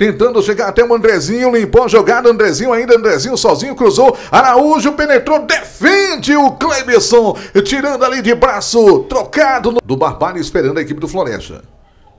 tentando chegar até o Andrezinho, limpou a jogada, Andrezinho ainda, Andrezinho sozinho, cruzou, Araújo penetrou, defende o Cleberson, tirando ali de braço, trocado no... do Barbalho, esperando a equipe do Floresta.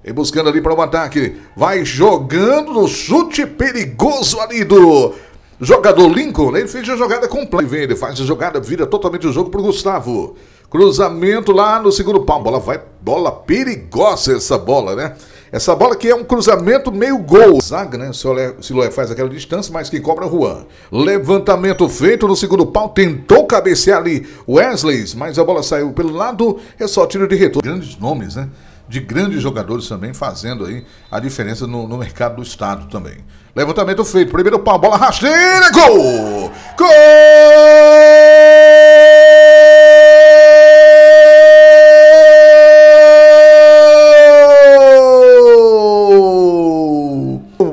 E buscando ali para o um ataque, vai jogando no chute perigoso ali do jogador Lincoln, né? ele fez a jogada completa, ele faz a jogada, vira totalmente o jogo para o Gustavo. Cruzamento lá no segundo pau, bola vai, bola perigosa essa bola, né? Essa bola que é um cruzamento meio gol. Zaga, né? O Siloé faz aquela distância, mas que cobra Juan. Levantamento feito no segundo pau. Tentou cabecear ali Wesley, mas a bola saiu pelo lado. É só tiro de retorno. Grandes nomes, né? de grandes jogadores também fazendo aí a diferença no, no, mercado do estado também. Levantamento feito, primeiro pau, bola rasteira, gol! Gol!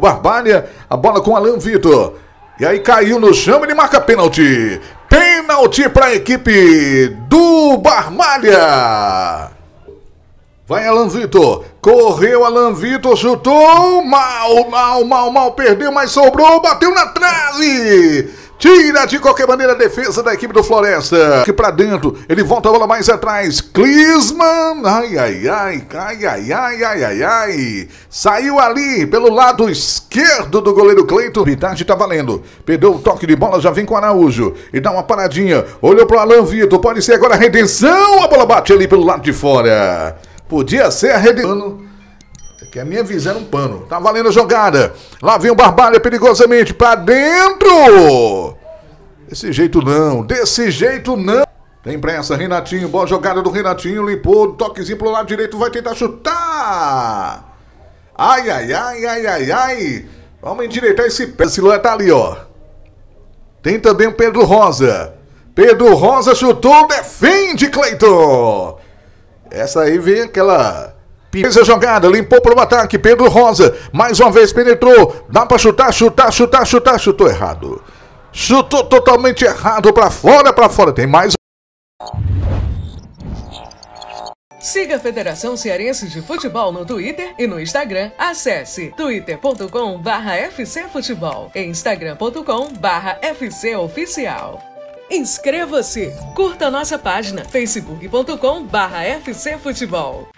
Barbalha. A bola com Alan Vitor. E aí caiu no chão, ele marca pênalti. Pênalti para a equipe do Barmalha. Vai Alan Vitor, correu Alan Vitor, chutou, mal, mal, mal, mal, perdeu, mas sobrou, bateu na trave. Tira de qualquer maneira a defesa da equipe do Floresta. Aqui pra dentro, ele volta a bola mais atrás. Clisman. Ai, ai, ai, ai, ai, ai, ai, ai, ai. Saiu ali pelo lado esquerdo do goleiro Cleiton. Vitade tá valendo. Perdeu o toque de bola, já vem com o Araújo. E dá uma paradinha. Olhou pro Alan Vitor. Pode ser agora a redenção. A bola bate ali pelo lado de fora. Podia ser a redenção. É que a minha visão é um pano. Tá valendo a jogada. Lá vem o Barbalha é perigosamente para dentro. Desse jeito não, desse jeito não. Tem pressa, Renatinho, boa jogada do Renatinho, limpou, toquezinho pro lado direito, vai tentar chutar. Ai, ai, ai, ai, ai, ai. Vamos endireitar esse pé. Esse Luan tá ali, ó. Tem também o Pedro Rosa. Pedro Rosa chutou, defende, Cleiton. Essa aí vem aquela. Fez a jogada, limpou para o ataque. Pedro Rosa, mais uma vez penetrou. Dá para chutar, chutar, chutar, chutar, chutou errado. Chutou totalmente errado para fora, para fora. Tem mais. Siga a Federação Cearense de Futebol no Twitter e no Instagram. Acesse twitter.com fcfutebol e instagram.com barra fcoficial. Inscreva-se, curta nossa página facebook.com fcfutebol.